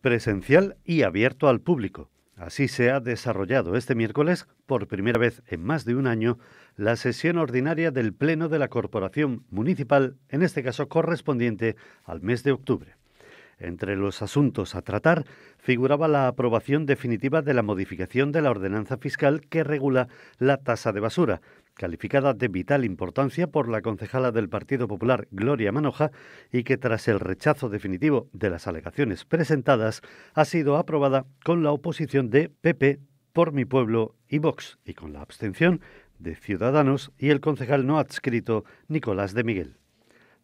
presencial y abierto al público. Así se ha desarrollado este miércoles, por primera vez en más de un año, la sesión ordinaria del Pleno de la Corporación Municipal, en este caso correspondiente al mes de octubre. Entre los asuntos a tratar figuraba la aprobación definitiva de la modificación de la ordenanza fiscal que regula la tasa de basura, calificada de vital importancia por la concejala del Partido Popular, Gloria Manoja, y que tras el rechazo definitivo de las alegaciones presentadas, ha sido aprobada con la oposición de PP, Por mi Pueblo y Vox, y con la abstención de Ciudadanos y el concejal no adscrito, Nicolás de Miguel.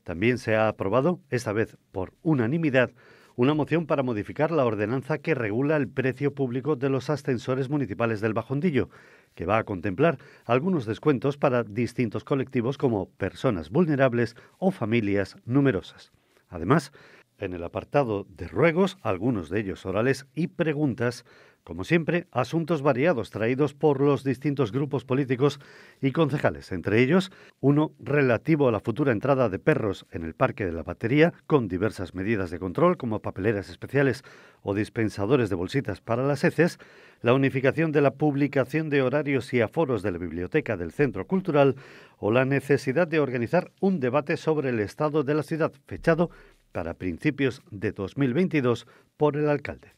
También se ha aprobado, esta vez por unanimidad, una moción para modificar la ordenanza que regula el precio público de los ascensores municipales del Bajondillo, que va a contemplar algunos descuentos para distintos colectivos como personas vulnerables o familias numerosas. Además, en el apartado de ruegos, algunos de ellos orales, y preguntas, como siempre, asuntos variados traídos por los distintos grupos políticos y concejales, entre ellos uno relativo a la futura entrada de perros en el Parque de la Batería, con diversas medidas de control como papeleras especiales o dispensadores de bolsitas para las heces, la unificación de la publicación de horarios y aforos de la biblioteca del Centro Cultural o la necesidad de organizar un debate sobre el estado de la ciudad, fechado para principios de 2022 por el alcalde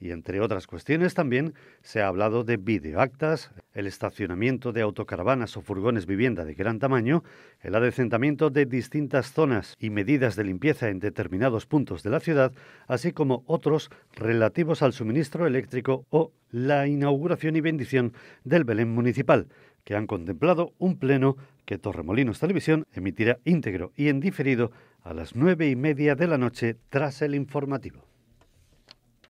y entre otras cuestiones también se ha hablado de videoactas, el estacionamiento de autocaravanas o furgones vivienda de gran tamaño, el adecentamiento de distintas zonas y medidas de limpieza en determinados puntos de la ciudad, así como otros relativos al suministro eléctrico o la inauguración y bendición del Belén municipal, que han contemplado un pleno que Torremolinos Televisión emitirá íntegro y en diferido a las nueve y media de la noche tras el informativo.